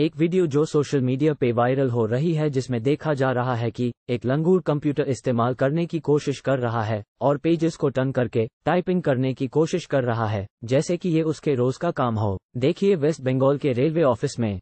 एक वीडियो जो social media पे वायरल हो रही है जिसमें देखा जा रहा है कि एक लंगूर कंप्यूटर इस्तेमाल करने की कोशिश कर रहा है और पेजेस को टर्न करके टाइपिंग करने की कोशिश कर रहा है जैसे कि ये उसके रोज का काम हो देखिए वेस्ट बंगाल के रेलवे ऑफिस में